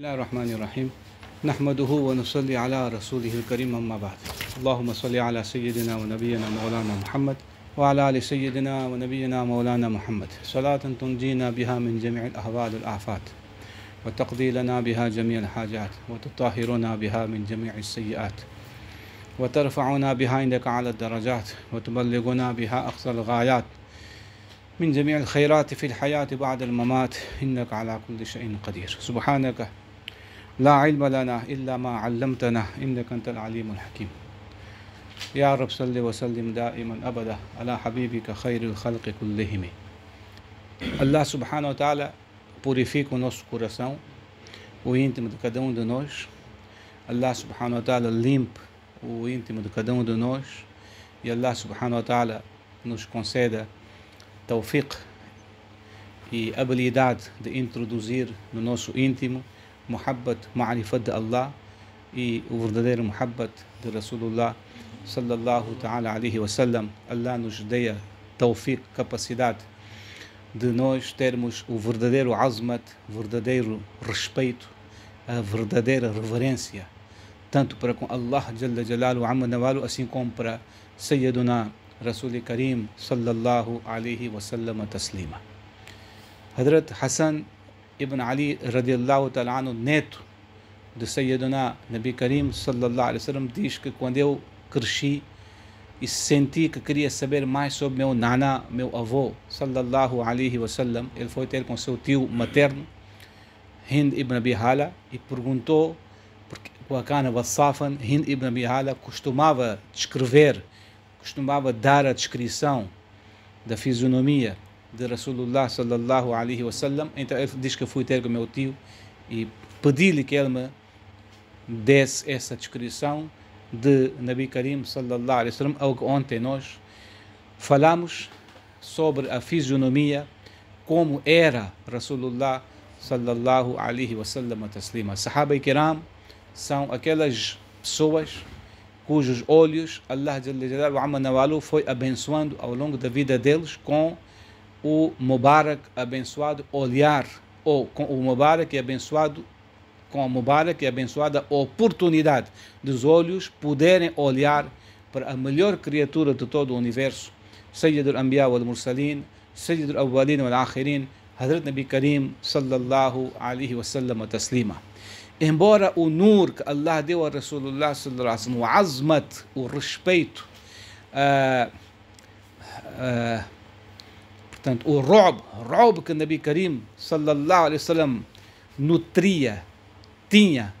بسم الله الرحمن الرحيم نحمده ونصلي على رسوله الكريم أما بعد اللهم صل على سيدنا ونبينا مولانا محمد وعلى آل سيدنا ونبينا مولانا محمد صلاة تنجينا بها من جميع الأهوال والآفات وتقضي لنا بها جميع الحاجات وتطهرنا بها من جميع السيئات وترفعنا بها عندك على الدرجات وتبلغنا بها أقصى الغايات من جميع الخيرات في الحياة بعد الممات إنك على كل شيء قدير سبحانك لا علم لنا إلا ما علمتنا إنك أنت العليم الحكيم يا رب صل وسلم دائما أبدا على حبيبك خير الخلق كلهم Allah subhanahu wa ta'ala purifica o nosso coração, o íntimo de cada um de nós. Allah subhanahu wa ta'ala limpa o íntimo de cada um de nós. E Allah subhanahu wa ta'ala nos conceda tawfiq e habilidade de introduzir no nosso íntimo محبت معرفت Allah i u vërdederu muhabbet dhe Resulullah sallallahu ta'ala alihi wasallam Allah në shdeja taufik, kapacitat dhe nós termos o verdadeiro azmat, verdadeiro respeito, a verdadeira reverência, tanto para com Allah Jalla Jalalu Amma Nawalu, assim como para Sayyiduna Rasul Karim sallallahu alaihi wasallam taslima. Hadrat Hassan Ibn Ali radiallahu ta'ala neto de Sayyiduna Nabi Karim sallallahu alaihi wasallam diz que quando eu cresci e senti que queria saber mais sobre meu nana, meu avô sallallahu alaihi wasallam, ele foi ter com seu tio materno Hind ibn Bihala e perguntou porque o Akana Wassafan, Hind ibn Bihala costumava descrever, costumava dar a descrição da fisionomia de Rasulullah sallallahu alaihi wasallam. Então ele diz que eu fui ter com meu tio e pedi-lhe que ele me desse essa descrição de Nabi Karim sallallahu alaihi wasallam, algo ontem nós falamos sobre a fisionomia como era Rasulullah sallallahu alaihi wasallam taslima. Sahaba e kiram são aquelas pessoas cujos olhos Allah Jalla foi abençoando ao longo da vida deles com o Mubarak abençoado olhar, ou com o Mubarak abençoado, com o Mubarak abençoada oportunidade dos olhos poderem olhar para a melhor criatura de todo o universo, Sayyid al-Anbiya wal-Mursalin, do al ou do akhirin Hadrat Nabi Karim sallallahu alaihi wasallam taslima. Embora o nur que Allah deu a Rasulullah sallallahu alaihi wasallam, o azmat, o respeito, uh, uh, Portanto, o rob, rob que o Nabi Karim sallallahu alaihi wasallam nutria, tinha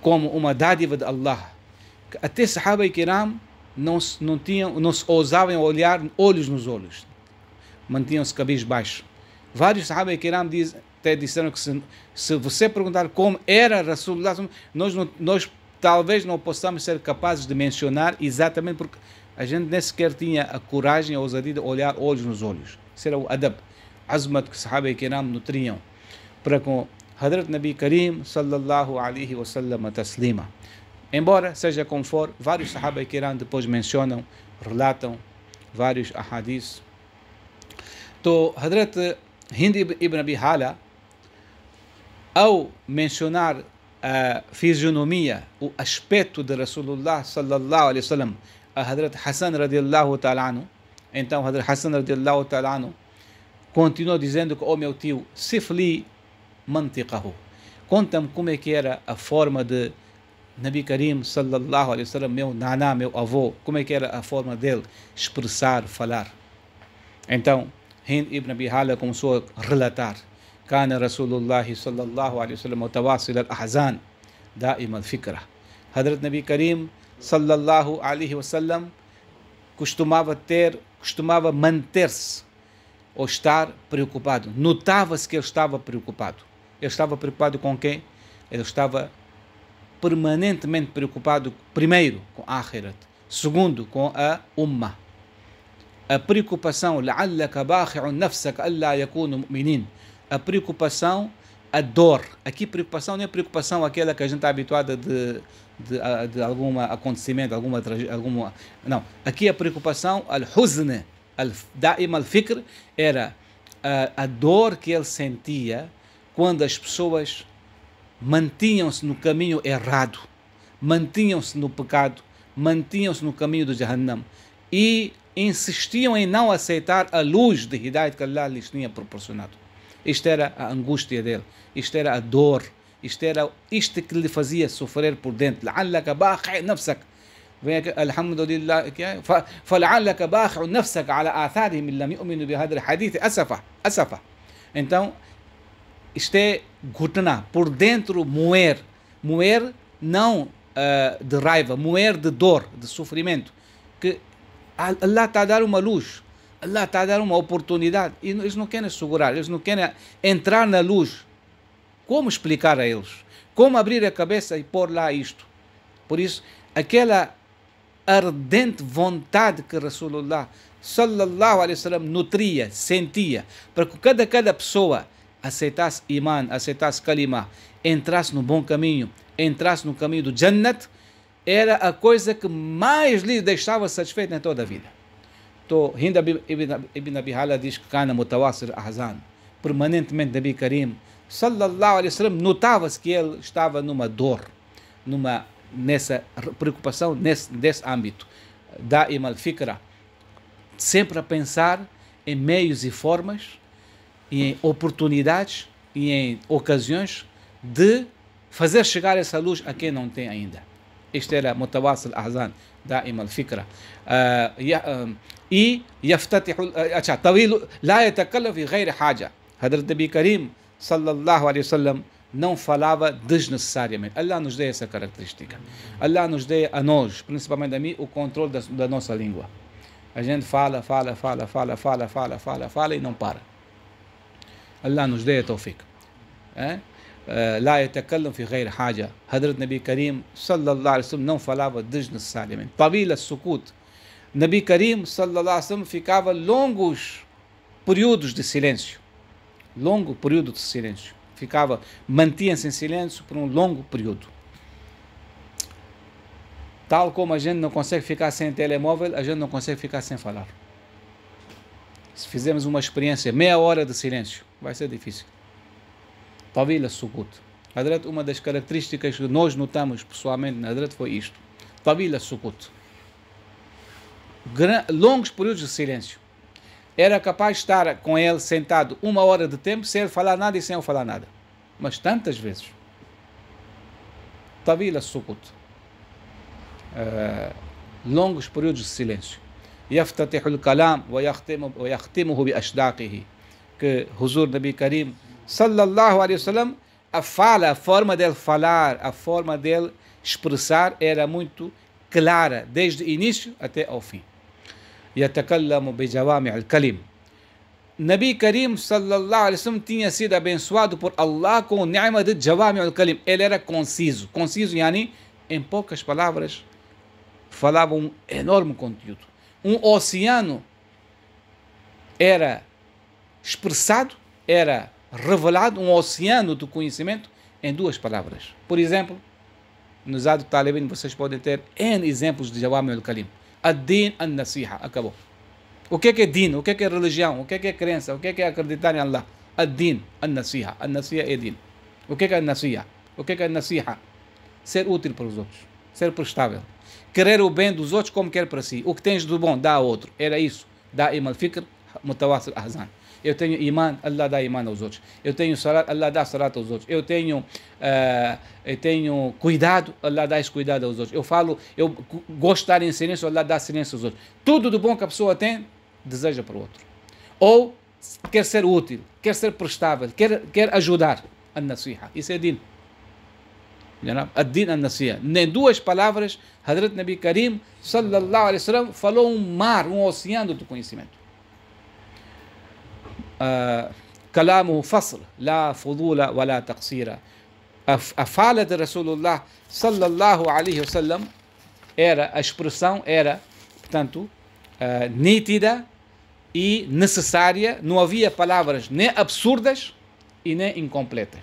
como uma dádiva de Allah. Que até Sahaba e Kiram não, não, tinham, não se ousavam olhar olhos nos olhos. Mantinham-se cabelos baixos. Vários Sahaba e Kiram até disseram que se, se você perguntar como era Rasulullah, nós, nós talvez não possamos ser capazes de mencionar exatamente porque a gente nem sequer tinha a coragem, a ousadia de olhar olhos nos olhos. Isso era o adab, azmat que sahaba que não nutriam para com Hadrat Nabi Karim sallallahu alaihi wasallam taslima. Embora seja como for, vários e kiram depois mencionam, relatam vários ahadis. Então, Hadrat Hind ibn Abi Hala, ao mencionar a fisionomia, o aspecto de Rasulullah sallallahu alaihi wasallam, Hadrat Hassan radiallahu ta'ala Então Hadrat Hassan radiallahu ta'ala continuou dizendo que, oh meu tio, sifli mantiqahu. Conta-me como é que era a forma de Nabi Karim sallallahu alaihi wasallam, meu naná, meu avô, como é que era a forma dele expressar, falar. Então, Hind ibn Abi Hala começou a relatar. كان رسول الله صلى الله عليه وسلم متواصل الأحزان دائم الفكرة Hadrat Nabi Karim sallallahu alaihi wasallam costumava ter, costumava manter-se ou estar preocupado. Notava-se que ele estava preocupado. Ele estava preocupado com quem? Ele estava permanentemente preocupado, primeiro, com a Akhirat, segundo, com a Ummah. A preocupação, لَعَلَّكَ بَاخِعٌ نَفْسَكَ أَلَّا يَكُونُ مُؤْمِنِينَ A preocupação a dor. Aqui preocupação não é preocupação aquela que a gente está habituada de, de, de, algum acontecimento, alguma, alguma... Não, aqui a preocupação, al huzne al-da'im al-fikr, era a, a dor que ele sentia quando as pessoas mantinham-se no caminho errado, mantinham-se no pecado, mantinham-se no caminho do Jahannam e insistiam em não aceitar a luz de Hidayat que Allah lhes tinha proporcionado. Isto era a angústia dele, isto era a dor, isto era isto que lhe fazia sofrer por dentro. لعلك باخع نفسك vem الحمد لله que فلعلك باخع نفسك على آثارهم إن لم يؤمنوا بهذا الحديث أسفة أسفة então isto é gutna por dentro moer moer não uh, de raiva moer de dor de sofrimento que Allah está a dar uma luz Allah está a dar uma oportunidade e eles não querem segurar, eles não querem entrar na luz. Como explicar a eles? Como abrir a cabeça e pôr lá isto? Por isso, aquela ardente vontade que Rasulullah sallallahu alaihi wasallam nutria, sentia, para que cada, cada pessoa aceitasse iman, aceitasse kalima, entrasse no bom caminho, entrasse no caminho do Jannat, era a coisa que mais lhe deixava satisfeito em toda a vida. तो हिंद अबी इबिन अबी diz que Kana Mutawasir Ahzan. Permanentemente Nabi Karim sallallahu alaihi wasallam notava-se que ele estava numa dor, numa nessa preocupação nesse nesse âmbito da Al-Fikra sempre a pensar em meios e formas e em oportunidades e em ocasiões de fazer chegar essa luz a quem não tem ainda. اشترى متواصل أحزان دائم الفكرة إي يفتتح أشا طويل لا يتكلم في غير حاجة حضرت النبي كريم صلى الله عليه وسلم não falava desnecessariamente. Allah nos deu essa característica. Allah nos deu a nós, principalmente a mim, o controle da, da nossa língua. A gente fala, fala, fala, fala, fala, fala, fala, fala e não para. Allah nos deu a taufiq. É? lá يتكلم في غير حاجة حضرت Nabi Karim sallallahu alaihi عليه وسلم não falava desnecessariamente طويل sukut. Nabi Karim sallallahu alaihi wasallam ficava longos períodos de silêncio. Longo período de silêncio. Ficava, mantinha-se em silêncio por um longo período. Tal como a gente não consegue ficar sem telemóvel, a gente não consegue ficar sem falar. Se fizermos uma experiência, meia hora de silêncio, vai ser difícil. Tavila Sukut. Hadrat, uma das características que nós notamos pessoalmente na Hadrat foi isto. Tavila Sukut. longos períodos de silêncio. Era capaz de estar com ele sentado uma hora de tempo sem ele falar nada e sem eu falar nada. Mas tantas vezes. Tavila Sukut. Uh, eh, longos períodos de silêncio. يفتتح الكلام ويختمه بأشداقه Huzur Nabi Karim sallallahu alaihi wasallam, a fala, a forma dele falar, a forma dele expressar era muito clara, desde o início até ao fim. bejawami al kalim. Nabi Karim sallallahu alaihi wasallam tinha sido abençoado por Allah com o ni'ma de Jawami al-Kalim. Ele era conciso. Conciso, yani, em poucas palavras, falava um enorme conteúdo. Um oceano era expressado, era revelado um oceano do conhecimento em duas palavras. Por exemplo, no Zad Talibin vocês podem ter N exemplos de Jawami al-Kalim. Ad-Din al-Nasiha. Acabou. O que é, que é din? O que é, que é religião? O que é, que é crença? O que é, que é acreditar em Allah? Ad-Din al-Nasiha. Al-Nasiha é din. O que é, que é al-Nasiha? O que é, que é nasiha Ser útil para os outros. Ser prestável. Querer o bem dos outros como quer para si. O que tens do bom, dá a outro. Era isso. Dá Imal Fikr, Mutawassil Ahzan. Eu tenho iman, Allah dá iman aos outros. Eu tenho salat, Allah dá salat aos outros. Eu tenho, uh, eu tenho cuidado, Allah dá esse cuidado aos outros. Eu falo, eu gostar em silêncio, Allah dá silêncio aos outros. Tudo do bom que a pessoa tem, deseja para o outro. Ou quer ser útil, quer ser prestável, quer, quer ajudar. An-nasiha. Isso é din. Ad-din an-nasiha. Nem duas palavras, Hadrat Nabi Karim, sallallahu alaihi wasallam, falou um mar, um oceano do conhecimento. كلامه فصل لا فضول ولا تقصير a Rasulullah sallallahu alaihi wasallam era, a expressão era, portanto, uh, nítida e necessária, não havia palavras nem absurdas e nem incompletas.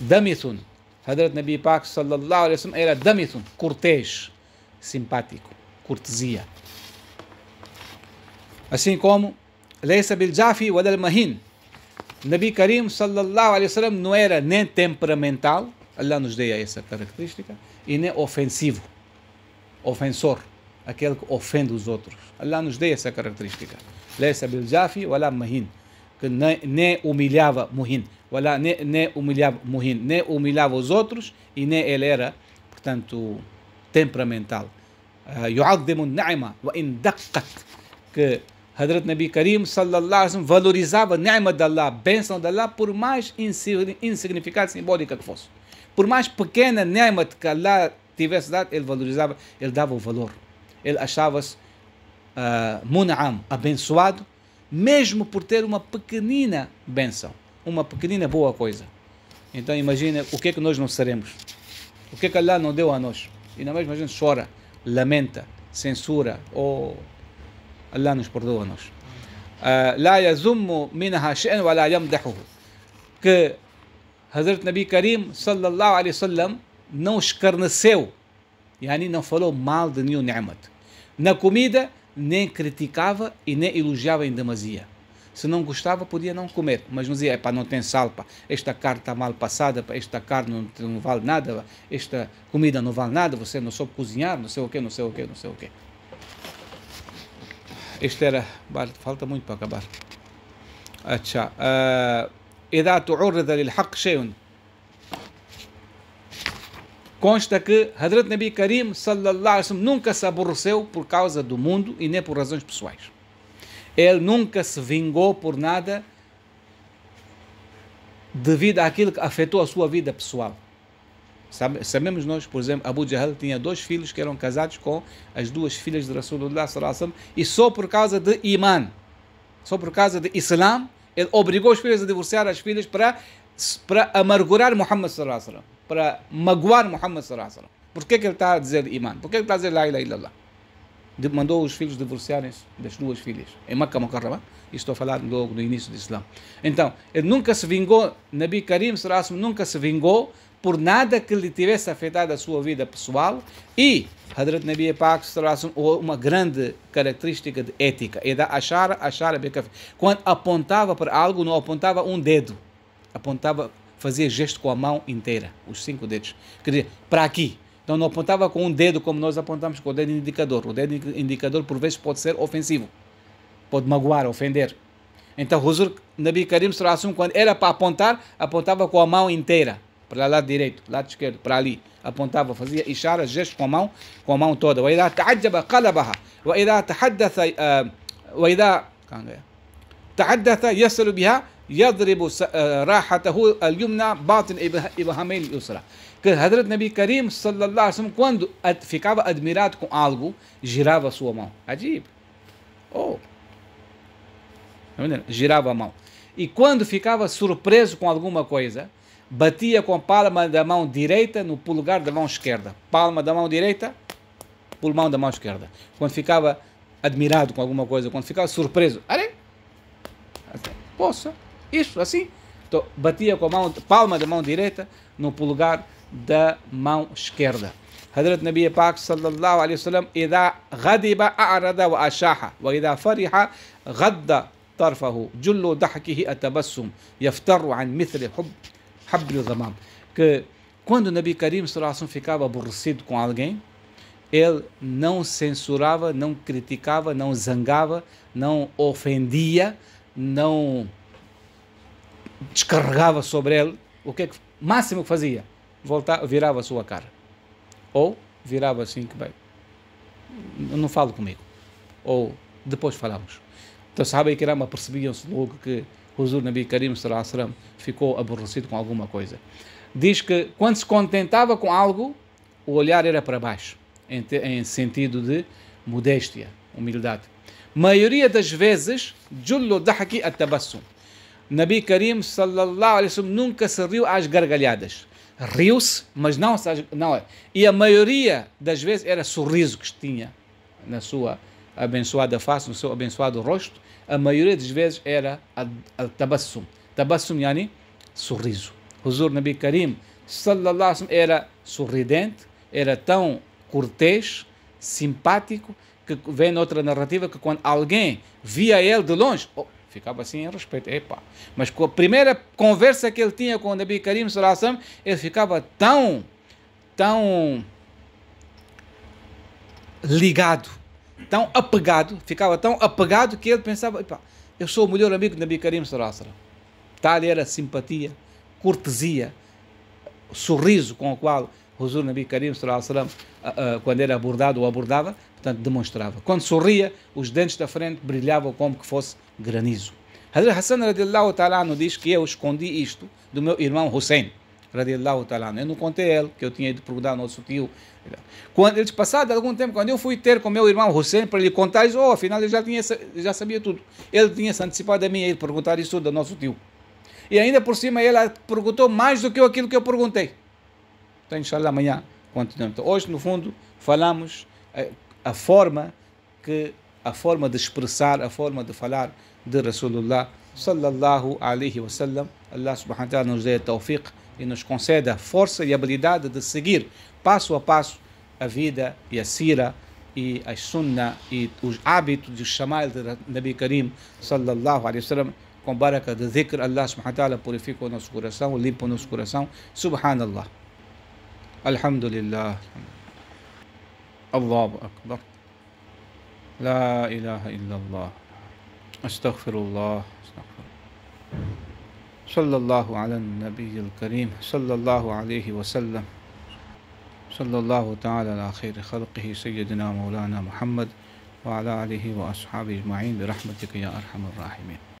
Damithun, Hadrat Nabi Pak sallallahu alaihi wasallam era Damithun, cortês, simpático, cortesia. Assim como Leisa Biljafi Wadal Mahin. Nabi Karim sallallahu alaihi wasallam não era nem temperamental, Allah nos deu essa característica, e nem ofensivo, ofensor, aquele que ofende os outros. Allah nos deu essa característica. Leisa Biljafi Wadal Mahin. Que nem, humilhava Muhin, Wala, nem, nem humilhava Muhin, nem humilhava os outros e nem ele era, portanto, temperamental. Ah, na'ima wa وإن que Hadrat Nabi Karim sallallahu alaihi valorizava a ni'ma de Allah, a bênção de Allah, por mais insignificante simbólica que fosse. Por mais pequena ni'ma que Allah tivesse dado, ele valorizava, ele dava o valor. Ele achava-se uh, mun'am, abençoado, mesmo por ter uma pequenina bênção, uma pequenina boa coisa. Então imagina o que é que nós não seremos. O que é que Allah não deu a nós. E na mesma gente chora, lamenta, censura ou... Oh, Allah nos perdoa-nos. Ah, la minha Que Hazrat Nabi Karim sallallahu alaihi wasallam não escarneceu, yani não falou mal de nenhum ni'mat. Na comida, nem criticava e nem elogiava em demasia. Se não gostava, podia não comer. Mas não dizia, epá, não tem sal, pá. esta carne está mal passada, pá. esta carne não, não vale nada, pá. esta comida não vale nada, você não soube cozinhar, não sei o quê, não sei o quê, não sei o quê. Isto era. falta muito para acabar अच्छा إذا تعرض للحق شيء Consta que Hadrat Nabi Karim sallallahu alaihi nunca se aborreceu por causa do mundo e nem por razões pessoais. Ele nunca se vingou por nada devido àquilo que afetou a sua vida pessoal. Sabe, sabemos nós, por exemplo, Abu Jahl tinha dois filhos que eram casados com as duas filhas de Rasulullah e só por causa de Iman, só por causa de Islam, ele obrigou os filhos a divorciar as filhas para, para amargurar Muhammad para magoar Muhammad Por que, que ele está a dizer Iman? Por que ele está a dizer La ilaha illallah? mandou os filhos divorciarem das duas filhas, em Makkah Mukarramah, estou a falar logo no início do Islã. Então, ele nunca se vingou, Nabi Karim Sarasum nunca se vingou por nada que lhe tivesse afetado a sua vida pessoal e Hadrat Nabi Pak traz uma grande característica de ética é da achar achar quando apontava para algo não apontava um dedo apontava fazia gesto com a mão inteira os cinco dedos quer dizer para aqui então não apontava com um dedo como nós apontamos com o dedo indicador o dedo indicador por vezes pode ser ofensivo pode magoar ofender então Huzur Nabi Karim quando era para apontar apontava com a mão inteira para lado direito, lado esquerdo, para ali. Apontava, fazia ishara, gestos com a mão, com a mão toda. وإذا تعجب قلبها وإذا تحدث وإذا تحدث يصل بها يضرب راحته اليمنى باطن إبهام اليسرى que Hadrat Nabi Karim sallallahu alaihi wasallam quando ficava admirado com algo girava a sua mão ajib oh tá girava a mão e quando ficava surpreso com alguma coisa batia com a palma da mão direita no polegar da mão esquerda. Palma da mão direita, pulmão da mão esquerda. Quando ficava admirado com alguma coisa, quando ficava surpreso, are? Assim, poça, isso, assim. Então, batia com a mão, palma da mão direita no polegar da mão esquerda. hadrat حضرت نبي sallallahu alaihi الله علیه وسلم اذا wa اعرض واشاح واذا فرح غض طرفه جل ضحكه atabassum yaftaru an مثل حب que quando Nabi Karim Surassum ficava aborrecido com alguém, ele não censurava, não criticava, não zangava, não ofendia, não descarregava sobre ele. O que é que máximo que fazia? Voltava, virava a sua cara. Ou virava assim que bem, não falo comigo. Ou depois falamos. Então, sabe que Rama percebiam-se logo que Huzur Nabi Karim Sallallahu ficou aborrecido com alguma coisa. Diz que quando se contentava com algo, o olhar era para baixo, em, te, em sentido de modéstia, humildade. Maioria das vezes, Jullo Dahaki Atabassum. Nabi Karim Sallallahu Alaihi Wasallam nunca se riu às gargalhadas. Riu-se, mas não, não. É. E a maioria das vezes era sorriso que tinha na sua abençoada face, no seu abençoado rosto, a maioria das vezes era a, tabassum. Tabassum yani sorriso. Huzur Nabi Karim sallallahu era sorridente, era tão cortês, simpático, que vem outra narrativa que quando alguém via ele de longe, oh, ficava assim em respeito. Epa. Mas com a primeira conversa que ele tinha com o Nabi Karim, ele ficava tão, tão ligado tão apegado, ficava tão apegado que ele pensava, eu sou o melhor amigo de Nabi Karim Sarasara. Tal era a simpatia, cortesia, o sorriso com o qual Huzur Nabi Karim Sarasara, ah, ah, quando era abordado ou abordava portanto, demonstrava. Quando sorria, os dentes da frente brilhavam como que fosse granizo. Hazrat Hassan radiallahu ta'ala diz que eu escondi isto do meu irmão Hussein radiallahu ta'ala. Eu não contei a ele que eu tinha ido perguntar ao nosso tio quando ele passado algum tempo, quando eu fui ter com meu irmão Hussein para lhe contar isso, oh, afinal ele já tinha já sabia tudo. Ele tinha se antecipado a mim ele perguntar isso tudo ao nosso tio. E ainda por cima ele perguntou mais do que aquilo que eu perguntei. Então, inshallah, amanhã continuamos. Então, hoje, no fundo, falamos a, eh, a, forma que a forma de expressar, a forma de falar de Rasulullah sallallahu alaihi wasallam. Allah subhanahu wa ta'ala nos dê tawfiq e nos conceda a força e a habilidade de seguir passo a passo a vida e a sira e a sunna e os hábitos de chamar de Nabi Karim sallallahu alaihi wasallam com baraka de zikr Allah subhanahu wa ta'ala purifica o nosso coração limpa o nosso coração subhanallah alhamdulillah Allahu akbar la ilaha illallah astaghfirullah sallallahu ala صلى الله على النبي الكريم صلى صلى الله تعالى على خير خلقه سيدنا مولانا محمد وعلى آله وأصحابه أجمعين برحمتك يا أرحم الراحمين